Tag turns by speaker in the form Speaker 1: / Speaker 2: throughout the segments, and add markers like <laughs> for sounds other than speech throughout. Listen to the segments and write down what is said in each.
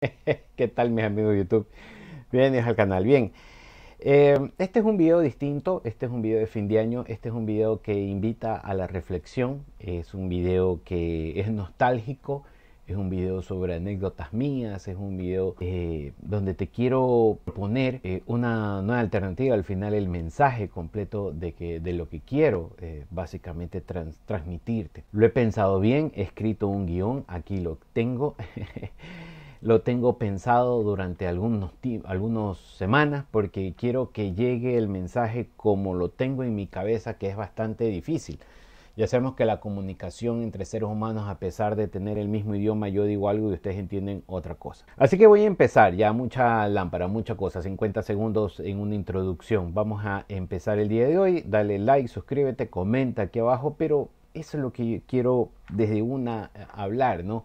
Speaker 1: <laughs> ¿Qué tal mis amigos de YouTube? Bienvenidos al canal. Bien, eh, este es un video distinto, este es un video de fin de año, este es un video que invita a la reflexión, es un video que es nostálgico, es un video sobre anécdotas mías, es un video eh, donde te quiero poner eh, una nueva alternativa, al final el mensaje completo de, que, de lo que quiero básicamente transmitirte. Lo he pensado bien, he escrito un guión, aquí lo tengo. <laughs> Lo tengo pensado durante algunos, algunos semanas porque quiero que llegue el mensaje como lo tengo en mi cabeza, que es bastante difícil. Ya sabemos que la comunicación entre seres humanos, a pesar de tener el mismo idioma, yo digo algo y ustedes entienden otra cosa. Así que voy a empezar, ya mucha lámpara, mucha cosa, 50 segundos en una introducción. Vamos a empezar el día de hoy. Dale like, suscríbete, comenta aquí abajo, pero eso es lo que quiero desde una eh, hablar, ¿no?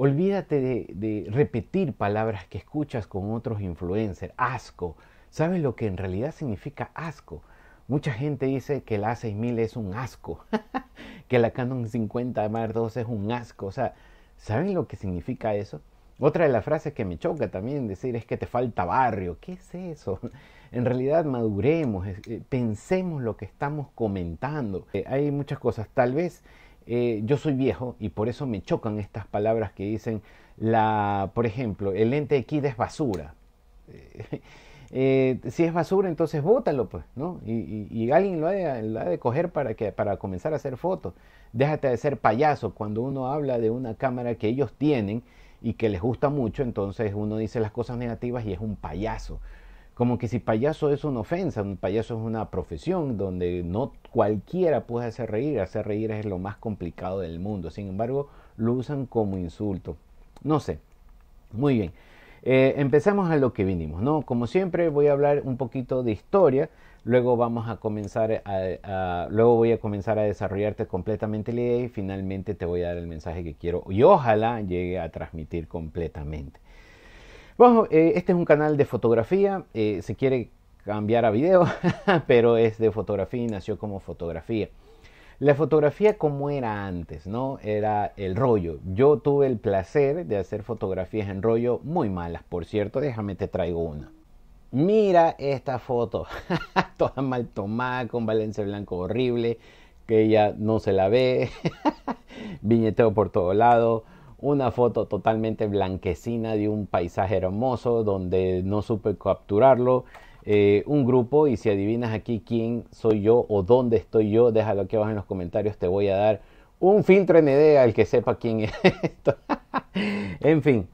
Speaker 1: Olvídate de, repetir palabras que escuchas con otros influencers. Asco. ¿Sabes lo que en realidad significa asco? Mucha gente dice que la A6000 es un asco, <laughs> que la Canon 50 Mark II es un asco. O sea, ¿saben lo que significa eso? Otra de las frases que me choca también decir es que te falta barrio. ¿Qué es eso? <laughs> En realidad maduremos, eh, pensemos lo que estamos comentando. Eh, hay muchas cosas. Tal vez eh, yo soy viejo y por eso me chocan estas palabras que dicen, la, por ejemplo, el lente de es basura. <laughs> Eh, si es basura, entonces bótalo, pues, ¿no? Y, alguien lo ha, de, de, coger para, que, para comenzar a hacer fotos. Déjate de ser payaso. Cuando uno habla de una cámara que ellos tienen y que les gusta mucho, entonces uno dice las cosas negativas y es un payaso. Como que si payaso es una ofensa, un payaso es una profesión donde no cualquiera puede hacer reír, hacer reír es lo más complicado del mundo, sin embargo lo usan como insulto. No sé, muy bien. Eh, empecemos a lo que vinimos, ¿no? Como siempre voy a hablar un poquito de historia, luego vamos a comenzar luego voy a comenzar a desarrollarte completamente la idea y finalmente te voy a dar el mensaje que quiero y ojalá llegue a transmitir completamente. Bueno, eh, este es un canal de fotografía, eh, se quiere cambiar a video, <laughs> pero es de fotografía y nació como fotografía. La fotografía como era antes, ¿no? Era el rollo. Yo tuve el placer de hacer fotografías en rollo muy malas, por cierto, déjame te traigo una. Mira esta foto, <laughs> toda mal tomada, con valencia blanco horrible, que ella no se la ve, <laughs> viñeteo por todo lado, una foto totalmente blanquecina de un paisaje hermoso donde no supe capturarlo. Eh, un grupo y si adivinas aquí quién soy yo o dónde estoy yo, déjalo aquí abajo en los comentarios, te voy a dar un filtro ND e al que sepa quién es <laughs> esto. en fin,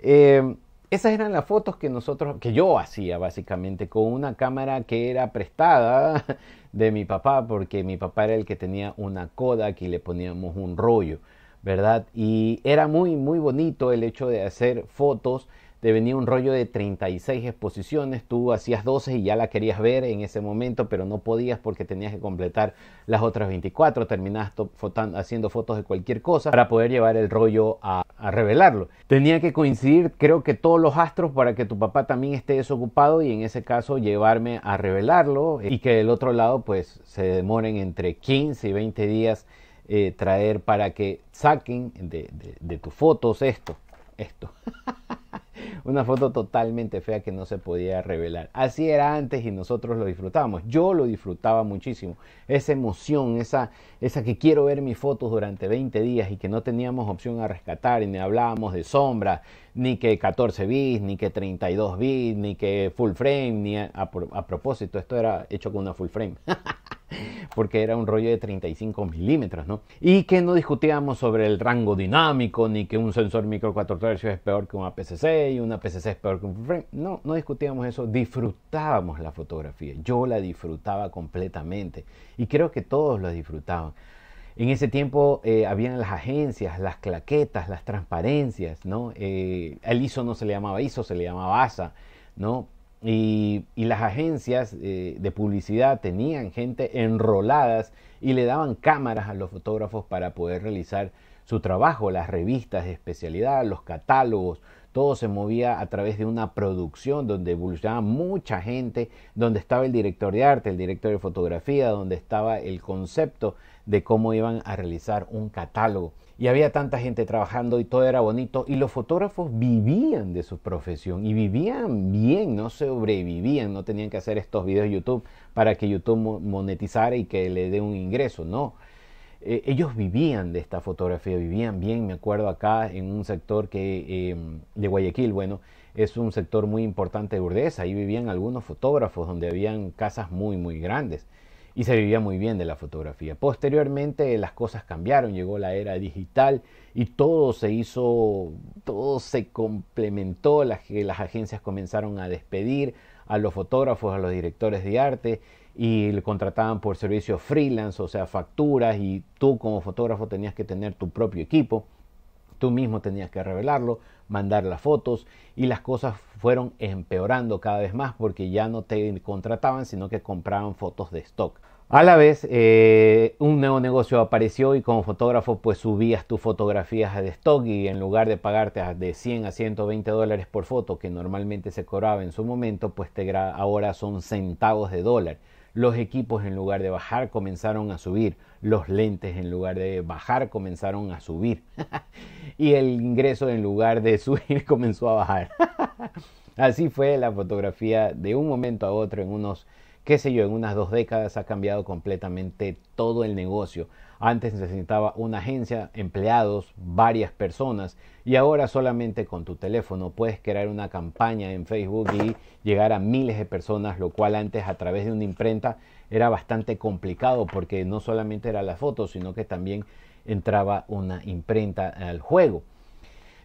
Speaker 1: eh, esas eran las fotos que nosotros, que yo hacía básicamente con una cámara que era prestada de mi papá porque mi papá era el que tenía una coda y le poníamos un rollo. ¿verdad? Y era muy, muy bonito el hecho de hacer fotos. Te venía un rollo de 36 exposiciones, tú hacías 12 y ya la querías ver en ese momento, pero no podías porque tenías que completar las otras 24, terminabas haciendo fotos de cualquier cosa para poder llevar el rollo a, a revelarlo. Tenía que coincidir, creo que todos los astros para que tu papá también esté desocupado y en ese caso llevarme a revelarlo eh, y que del otro lado pues se demoren entre 15 y 20 días eh, traer para que saquen de, tus fotos esto, esto. <laughs> Una foto totalmente fea que no se podía revelar. Así era antes y nosotros lo disfrutábamos. Yo lo disfrutaba muchísimo. Esa emoción, esa, esa que quiero ver mis fotos durante 20 días y que no teníamos opción a rescatar y ni hablábamos de sombra, ni que 14 bits, ni que 32 bits, ni que full frame, ni a, a propósito, esto era hecho con una full frame. <laughs> porque era un rollo de 35 milímetros, ¿no? Y que no discutíamos sobre el rango dinámico, ni que un sensor micro 4 tercios es peor que un PCC y un PCC es peor que un frame. No, no discutíamos eso, disfrutábamos la fotografía. Yo la disfrutaba completamente y creo que todos la disfrutaban. En ese tiempo eh, habían las agencias, las claquetas, las transparencias, ¿no? El eh, ISO no se le llamaba ISO, se le llamaba ASA, ¿no? Y, las agencias eh, de publicidad tenían gente enroladas y le daban cámaras a los fotógrafos para poder realizar su trabajo, las revistas de especialidad, los catálogos, todo se movía a través de una producción donde evolucionaba mucha gente, donde estaba el director de arte, el director de fotografía, donde estaba el concepto de cómo iban a realizar un catálogo y había tanta gente trabajando y todo era bonito y los fotógrafos vivían de su profesión y vivían bien, no sobrevivían, no tenían que hacer estos videos de YouTube para que YouTube monetizara y que le dé un ingreso, no. Eh, ellos vivían de esta fotografía, vivían bien, me acuerdo acá en un sector que em, de Guayaquil, bueno, es un sector muy importante de Urdesa, ahí vivían algunos fotógrafos donde habían casas muy muy grandes y se vivía muy bien de la fotografía. Posteriormente las cosas cambiaron, llegó la era digital y todo se hizo, todo se complementó, las, las agencias comenzaron a despedir a los fotógrafos, a los directores de arte y le contrataban por servicios freelance, o sea, facturas y tú como fotógrafo tenías que tener tu propio equipo. Tú mismo tenías que revelarlo, mandar las fotos y las cosas fueron empeorando cada vez más porque ya no te contrataban, sino que compraban fotos de stock. A la vez, eh, un nuevo negocio apareció y como fotógrafo pues subías tus fotografías de stock y en lugar de pagarte de 100 a 120 dólares por foto que normalmente se cobraba en su momento, pues ahora son centavos de dólar. Los equipos en lugar de bajar comenzaron a subir. Los lentes en lugar de bajar comenzaron a subir. <laughs> y el ingreso en lugar de subir <laughs> comenzó a bajar. <laughs> Así fue la fotografía de un momento a otro en unos qué sé yo, en unas dos décadas ha cambiado completamente todo el negocio. Antes necesitaba una agencia, empleados, varias personas y ahora solamente con tu teléfono puedes crear una campaña en Facebook y llegar a miles de personas, lo cual antes a través de una imprenta era bastante complicado porque no solamente era la foto, sino que también entraba una imprenta al juego.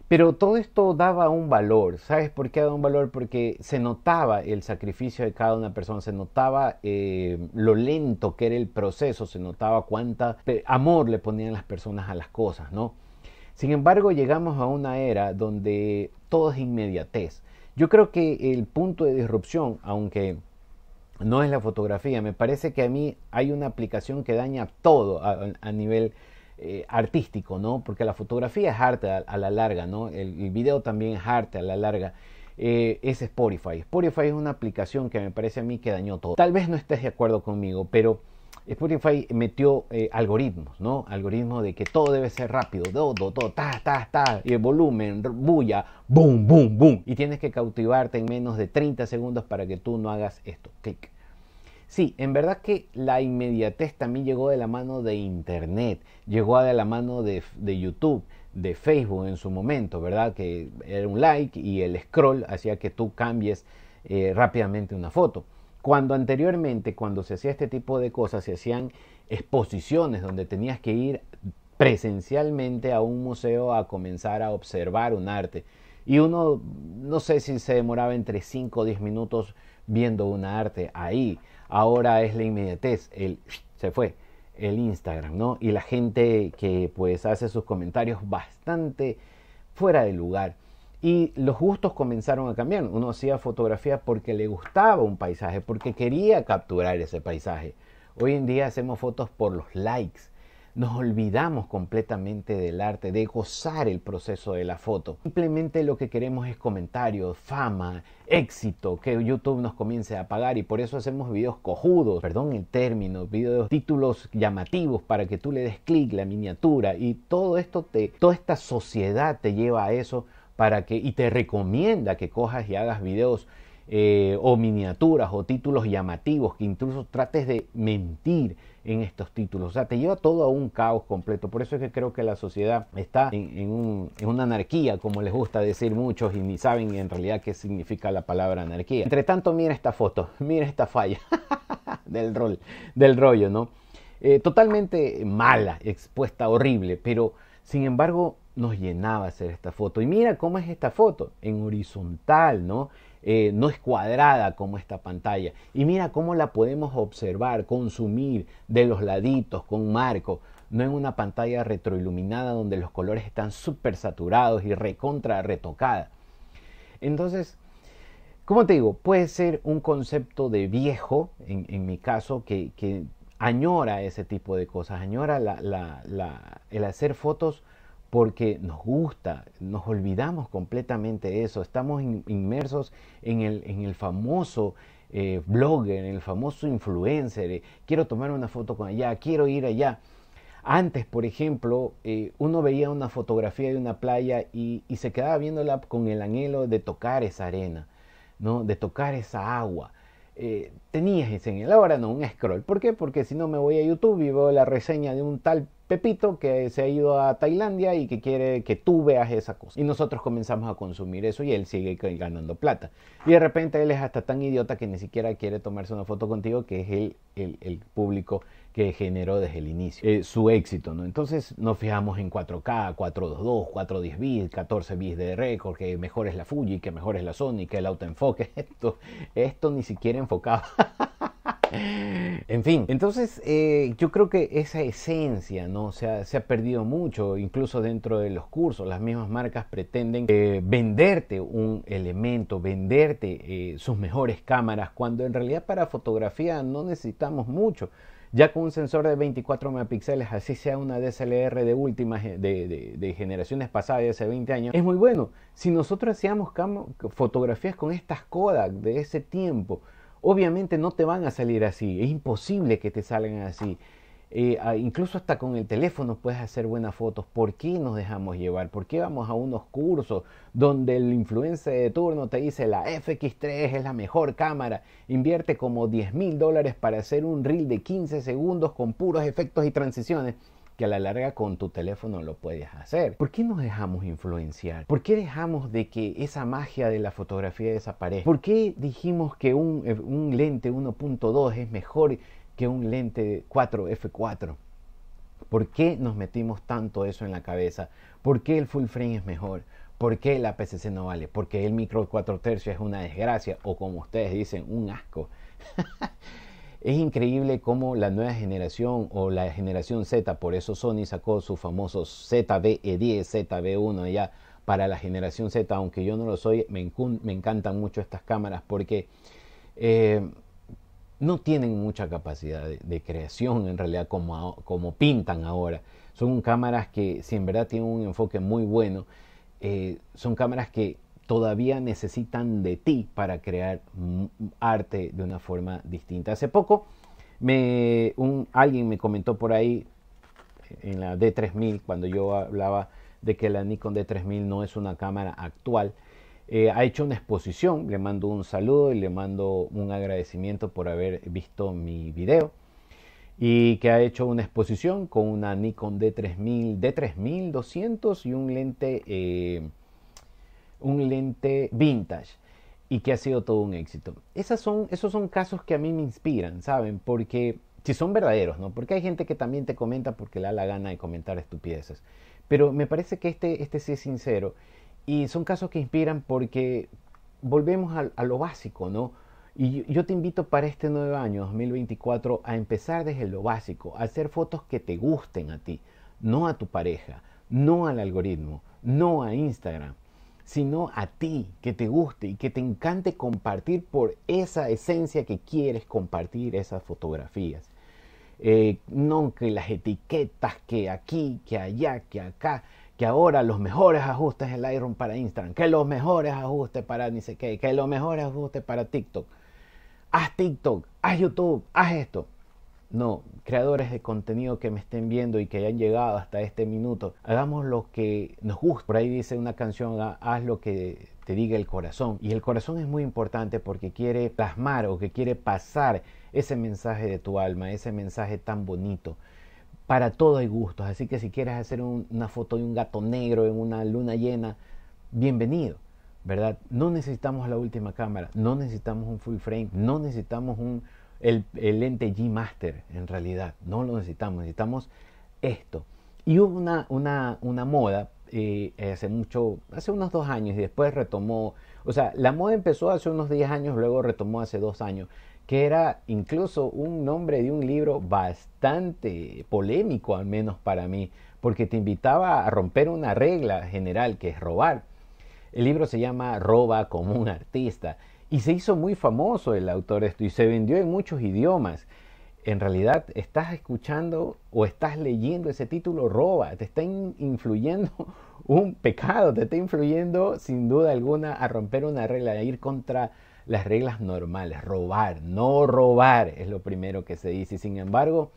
Speaker 1: Pero todo esto daba un valor, ¿sabes por qué daba un valor? Porque se notaba el sacrificio de cada una persona, se notaba eh, lo lento que era el proceso, se notaba cuánta amor le ponían las personas a las cosas, ¿no? Sin embargo, llegamos a una era donde todo es inmediatez. Yo creo que el punto de disrupción, aunque no es la fotografía, me parece que a mí hay una aplicación que daña todo a nivel eh, artístico, ¿no? Porque la fotografía es arte a, la larga, ¿no? El, video también es arte a la larga. Eh, es Spotify. Spotify es una aplicación que me parece a mí que dañó todo. Tal vez no estés de acuerdo conmigo, pero Spotify metió eh, algoritmos, ¿no? Algoritmos de que todo debe ser rápido, todo, todo, ta, ta, ta, y el volumen, bulla, boom, boom, boom. Y tienes que cautivarte en menos de 30 segundos para que tú no hagas esto, Sí, en verdad que la inmediatez también llegó de la mano de Internet, llegó de la mano de, YouTube, de Facebook en su momento, ¿verdad? Que era un like y el scroll hacía que tú cambies eh, rápidamente una foto. Cuando anteriormente, cuando se hacía este tipo de cosas, se hacían exposiciones donde tenías que ir presencialmente a un museo a comenzar a observar un arte. Y uno, no sé si se demoraba entre 5 o 10 minutos viendo un arte ahí ahora es la inmediatez, el se fue, el Instagram, Y la gente que pues hace sus comentarios bastante fuera de lugar. Y los gustos comenzaron a cambiar. Uno hacía fotografía porque le gustaba un paisaje, porque quería capturar ese paisaje. Hoy en día hacemos fotos por los likes nos olvidamos completamente del arte, de gozar el proceso de la foto. Simplemente lo que queremos es comentarios, fama, éxito, que YouTube nos comience a pagar y por eso hacemos videos cojudos, perdón el término, videos títulos llamativos para que tú le des clic, la miniatura y todo esto te toda esta sociedad te lleva a eso para que y te recomienda que cojas y hagas videos eh, o miniaturas o títulos llamativos que incluso trates de mentir en estos títulos. O sea, te lleva todo a un caos completo. Por eso es que creo que la sociedad está en, una anarquía, como les gusta decir muchos y ni saben en realidad qué significa la palabra anarquía. Entre tanto, mira esta foto, mira esta falla <laughs> del, rol, del rollo, ¿no? Eh, totalmente mala, expuesta, horrible, pero sin embargo nos llenaba hacer esta foto. Y mira cómo es esta foto, en horizontal, ¿no? Eh, no es cuadrada como esta pantalla. Y mira cómo la podemos observar, consumir de los laditos con marco, no en una pantalla retroiluminada donde los colores están súper saturados y recontra retocada. Entonces, ¿cómo te digo, puede ser un concepto de viejo, en, mi caso, que, que, añora ese tipo de cosas, añora la, la, el hacer fotos porque nos gusta, nos olvidamos completamente de eso, estamos inmersos en el, famoso eh, blogger, en el famoso influencer, eh, quiero tomar una foto con allá, quiero ir allá. Antes, por ejemplo, eh, uno veía una fotografía de una playa y, se quedaba viéndola con el anhelo de tocar esa arena, ¿no? de tocar esa agua. tenías ese anhelo, ahora no, un scroll. ¿Por qué? Porque si no me voy a YouTube y veo la reseña de un tal Pepito que se ha ido a Tailandia y que quiere que tú veas esa cosa. Y nosotros comenzamos a consumir eso y él sigue ganando plata. Y de repente él es hasta tan idiota que ni siquiera quiere tomarse una foto contigo, que es el, el, público que generó desde el inicio eh, su éxito. ¿no? Entonces nos fijamos en 4K, 422, 410 bits, 14 bits de récord, que mejor es la Fuji, que mejor es la Sony, que el autoenfoque. <laughs> Esto, esto ni siquiera enfocaba. <laughs> en fin, entonces eh, yo creo que esa esencia ¿no? Se ha, perdido mucho, incluso dentro de los cursos, las mismas marcas pretenden eh, venderte un elemento, venderte eh, sus mejores cámaras, cuando en realidad para fotografía no necesitamos mucho. Ya con un sensor de 24 megapíxeles, así sea una DSLR de últimas de, generaciones pasadas de hace 20 años, es muy bueno. Si nosotros hacíamos fotografías con estas Kodak de ese tiempo, Obviamente no te van a salir así, es imposible que te salgan así. Eh, incluso hasta con el teléfono puedes hacer buenas fotos. ¿Por qué nos dejamos llevar? ¿Por qué vamos a unos cursos donde el influencer de turno te dice la FX3 es la mejor cámara? Invierte como 10 mil dólares para hacer un reel de 15 segundos con puros efectos y transiciones que a la larga con tu teléfono lo puedes hacer. ¿Por qué nos dejamos influenciar? ¿Por qué dejamos de que esa magia de la fotografía desaparezca? ¿Por qué dijimos que un, eh, lente 1.2 es mejor que un lente 4F4? ¿Por qué nos metimos tanto eso en la cabeza? ¿Por qué el full frame es mejor? ¿Por qué la PCC no vale? ¿Por qué el micro 4 tercios es una desgracia o como ustedes dicen, un asco. <laughs> Es increíble cómo la nueva generación o la generación Z, por eso Sony sacó sus famosos ZBE10, ZB1 ya para la generación Z, aunque yo no lo soy, me, encantan mucho estas cámaras porque eh, no tienen mucha capacidad de, creación en realidad como, como, pintan ahora. Son cámaras que si en verdad tienen un enfoque muy bueno, eh, son cámaras que todavía necesitan de ti para crear arte de una forma distinta. Hace poco me, alguien me comentó por ahí eh, en la D3000, cuando yo hablaba de que la Nikon D3000 no es una cámara actual, eh, ha hecho una exposición, le mando un saludo y le mando un agradecimiento por haber visto mi video y que ha hecho una exposición con una Nikon D3000, D3200 y un lente... Eh, un lente vintage y que ha sido todo un éxito. Esas son, esos son casos que a mí me inspiran, ¿saben? Porque si son verdaderos, ¿no? Porque hay gente que también te comenta porque le da la gana de comentar estupideces. Pero me parece que este, este sí es sincero. Y son casos que inspiran porque volvemos a, a lo básico, ¿no? Y yo te invito para este nuevo año 2024 a empezar desde lo básico, a hacer fotos que te gusten a ti, no a tu pareja, no al algoritmo, no a Instagram, sino a ti, que te guste y que te encante compartir por esa esencia que quieres compartir esas fotografías. Eh, no que las etiquetas, que aquí, que allá, que acá, que ahora los mejores ajustes en Lightroom para Instagram, que los mejores ajustes para ni sé qué, que los mejores ajustes para TikTok. Haz TikTok, haz YouTube, haz esto. No, creadores de contenido que me estén viendo y que hayan llegado hasta este minuto, hagamos lo que nos gusta. Por ahí dice una canción, haz lo que te diga el corazón. Y el corazón es muy importante porque quiere plasmar o que quiere pasar ese mensaje de tu alma, ese mensaje tan bonito. Para todo hay gustos, así que si quieres hacer una foto de un gato negro en una luna llena, bienvenido. ¿verdad? No necesitamos la última cámara, no necesitamos un full frame, no necesitamos un, el, el lente G Master en realidad. No lo necesitamos, necesitamos esto. Y hubo una, una, una moda eh, hace mucho, hace unos dos años y después retomó, o sea, la moda empezó hace unos diez años, luego retomó hace dos años, que era incluso un nombre de un libro bastante polémico, al menos para mí, porque te invitaba a romper una regla general que es robar. El libro se llama Roba como un artista y se hizo muy famoso el autor esto y se vendió en muchos idiomas. En realidad estás escuchando o estás leyendo ese título roba, te está influyendo <laughs> un pecado, te está influyendo sin duda alguna a romper una regla, a ir contra las reglas normales, robar, no robar es lo primero que se dice. sin embargo,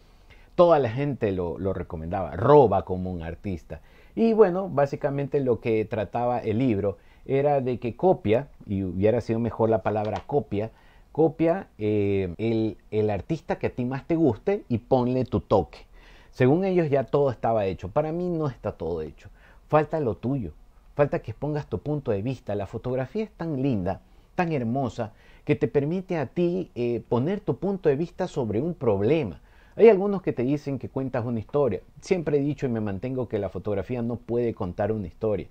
Speaker 1: toda la gente lo, lo, recomendaba, roba como un artista. Y bueno, básicamente lo que trataba el libro era de que copia, y hubiera sido mejor la palabra copia, copia eh, el, artista que a ti más te guste y ponle tu toque. Según ellos ya todo estaba hecho. Para mí no está todo hecho. Falta lo tuyo. Falta que pongas tu punto de vista. La fotografía es tan linda, tan hermosa, que te permite a ti eh, poner tu punto de vista sobre un problema. Hay algunos que te dicen que cuentas una historia. Siempre he dicho y me mantengo que la fotografía no puede contar una historia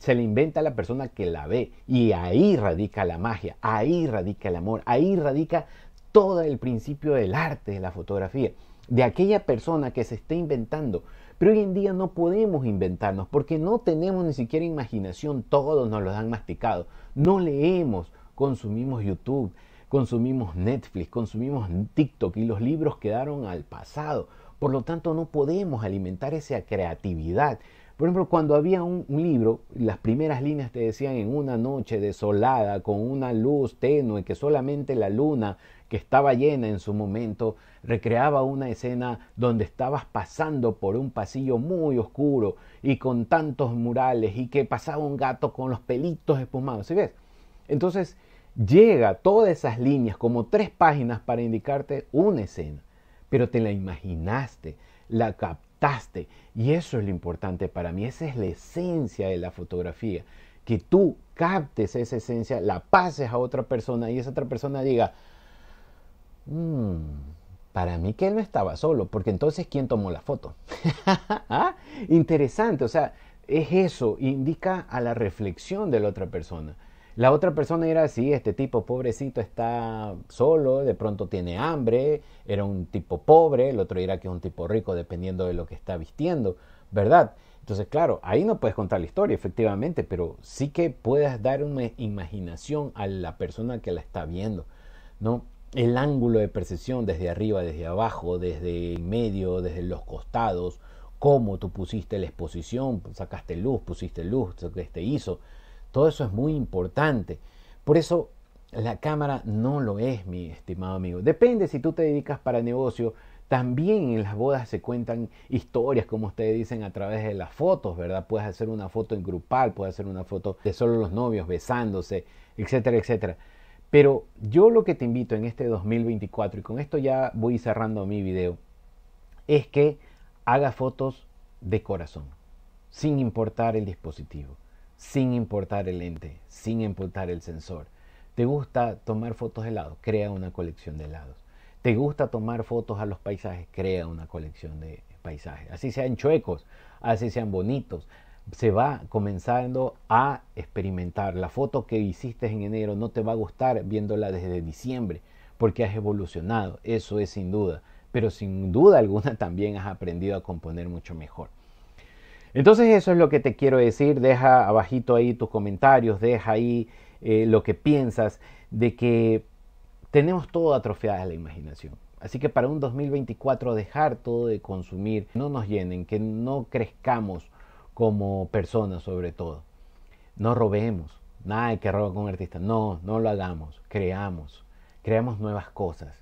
Speaker 1: se le inventa la persona que la ve. Y ahí radica la magia, ahí radica el amor, ahí radica todo el principio del arte de la fotografía, de aquella persona que se está inventando. Pero hoy en día no podemos inventarnos porque no tenemos ni siquiera imaginación, todos nos lo han masticado. No leemos, consumimos YouTube, consumimos Netflix, consumimos TikTok y los libros quedaron al pasado. Por lo tanto, no podemos alimentar esa creatividad por ejemplo, cuando había un, libro, las primeras líneas te decían en una noche desolada, con una luz tenue, que solamente la luna, que estaba llena en su momento, recreaba una escena donde estabas pasando por un pasillo muy oscuro y con tantos murales y que pasaba un gato con los pelitos espumados. ¿Sí ves? Entonces, llega todas esas líneas como tres páginas para indicarte una escena, pero te la imaginaste, la captaste y eso es lo importante para mí, esa es la esencia de la fotografía, que tú captes esa esencia, la pases a otra persona y esa otra persona diga, mm, para mí que él no estaba solo, porque entonces ¿quién tomó la foto? <laughs> ¿Ah? Interesante, o sea, es eso, indica a la reflexión de la otra persona. La otra persona dirá, sí, este tipo pobrecito está solo, de pronto tiene hambre, era un tipo pobre, el otro dirá que es un tipo rico dependiendo de lo que está vistiendo, ¿verdad? Entonces, claro, ahí no puedes contar la historia, efectivamente, pero sí que puedes dar una imaginación a la persona que la está viendo, ¿no? El ángulo de percepción desde arriba, desde abajo, desde el medio, desde los costados, cómo tú pusiste la exposición, sacaste luz, pusiste luz, te hizo... Todo eso es muy importante. Por eso la cámara no lo es, mi estimado amigo. Depende si tú te dedicas para negocio. También en las bodas se cuentan historias, como ustedes dicen, a través de las fotos, ¿verdad? Puedes hacer una foto en grupal, puedes hacer una foto de solo los novios besándose, etcétera, etcétera. Pero yo lo que te invito en este 2024, y con esto ya voy cerrando mi video, es que haga fotos de corazón, sin importar el dispositivo sin importar el lente, sin importar el sensor. ¿Te gusta tomar fotos de helados? Crea una colección de lados. ¿Te gusta tomar fotos a los paisajes? Crea una colección de paisajes. Así sean chuecos, así sean bonitos. Se va comenzando a experimentar. La foto que hiciste en enero no te va a gustar viéndola desde diciembre porque has evolucionado. Eso es sin duda. Pero sin duda alguna también has aprendido a componer mucho mejor. Entonces eso es lo que te quiero decir. Deja abajito ahí tus comentarios, deja ahí eh, lo que piensas de que tenemos todo a la imaginación. Así que para un 2024 dejar todo de consumir, no nos llenen, que no crezcamos como personas sobre todo. No robemos, nada que roba con un artista. No, no lo hagamos, creamos, creamos nuevas cosas.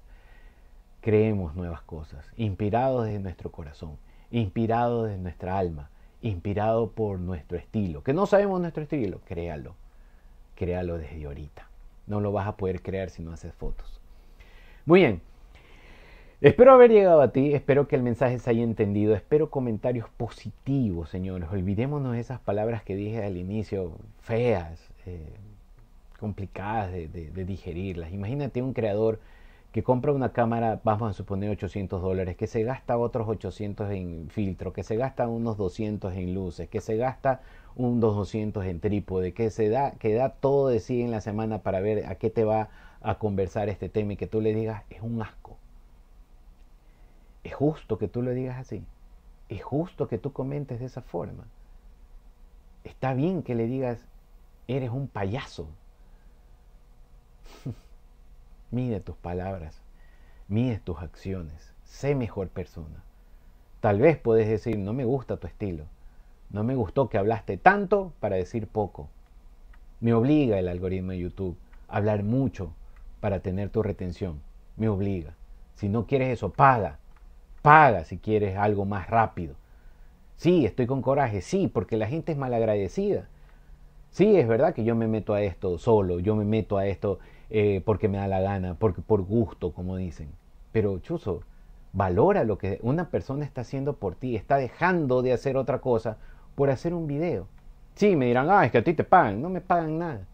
Speaker 1: Creemos nuevas cosas, inspirados desde nuestro corazón, inspirados desde nuestra alma inspirado por nuestro estilo. Que no sabemos nuestro estilo, créalo. Créalo desde ahorita. No lo vas a poder crear si no haces fotos. Muy bien. Espero haber llegado a ti, espero que el mensaje se haya entendido, espero comentarios positivos, señores. Olvidémonos de esas palabras que dije al inicio, feas, eh, complicadas de digerirlas. Imagínate un creador que compra una cámara, vamos a suponer 800 dólares, que se gasta otros 800 en filtro, que se gasta unos 200 en luces, que se gasta unos 200 en trípode, que se da, que da todo de sí en la semana para ver a qué te va a conversar este tema y que tú le digas, es un asco. Es justo que tú le digas así. Es justo que tú comentes de esa forma. Está bien que le digas, eres un payaso. Mide tus palabras, mide tus acciones, sé mejor persona. Tal vez puedes decir, no me gusta tu estilo, no me gustó que hablaste tanto para decir poco. Me obliga el algoritmo de YouTube a hablar mucho para tener tu retención. Me obliga. Si no quieres eso, paga. Paga si quieres algo más rápido. Sí, estoy con coraje, sí, porque la gente es malagradecida. Sí, es verdad que yo me meto a esto solo, yo me meto a esto eh, porque me da la gana, porque por gusto, como dicen. Pero Chuzo, valora lo que una persona está haciendo por ti, está dejando de hacer otra cosa por hacer un video. Sí, me dirán, ah, es que a ti te pagan, no me pagan nada.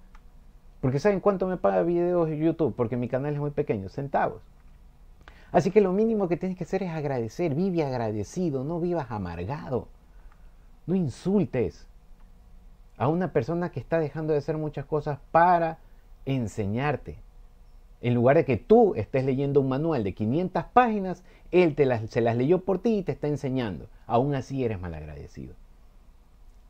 Speaker 1: Porque ¿saben cuánto me paga videos YouTube? Porque mi canal es muy pequeño, centavos. Así que lo mínimo que tienes que hacer es agradecer, vive agradecido, no vivas amargado. No insultes a una persona que está dejando de hacer muchas cosas para enseñarte. En lugar de que tú estés leyendo un manual de 500 páginas, él te se las leyó por ti y te está enseñando. Aún así eres malagradecido.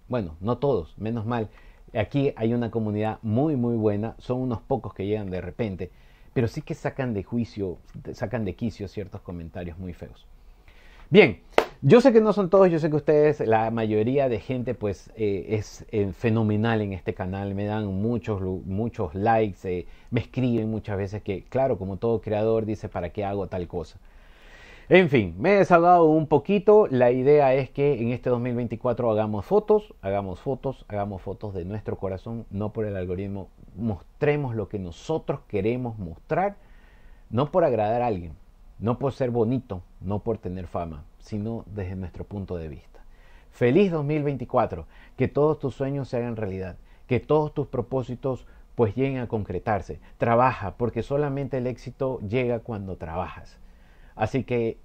Speaker 1: Bueno, no todos, menos mal. Aquí hay una comunidad muy, muy buena. Son unos pocos que llegan de repente. Pero sí que sacan de juicio, sacan de quicio ciertos comentarios muy feos. Bien, yo sé que no son todos, yo sé que ustedes, la mayoría de gente, pues eh, es eh, fenomenal en este canal, me dan muchos, muchos likes, eh, me escriben muchas veces que, claro, como todo creador dice, ¿para qué hago tal cosa? En fin, me he desahogado un poquito, la idea es que en este 2024 hagamos fotos, hagamos fotos, hagamos fotos de nuestro corazón, no por el algoritmo, mostremos lo que nosotros queremos mostrar, no por agradar a alguien, no por ser bonito, no por tener fama sino desde nuestro punto de vista. Feliz 2024, que todos tus sueños se hagan realidad, que todos tus propósitos pues lleguen a concretarse. Trabaja, porque solamente el éxito llega cuando trabajas. Así que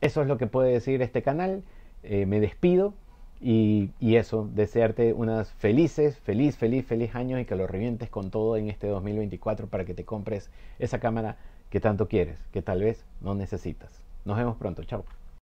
Speaker 1: eso es lo que puede decir este canal. Eh, me despido y, y, eso, desearte unas felices, feliz, feliz, feliz años y que lo revientes con todo en este 2024 para que te compres esa cámara que tanto quieres, que tal vez no necesitas. Nos vemos pronto, chao.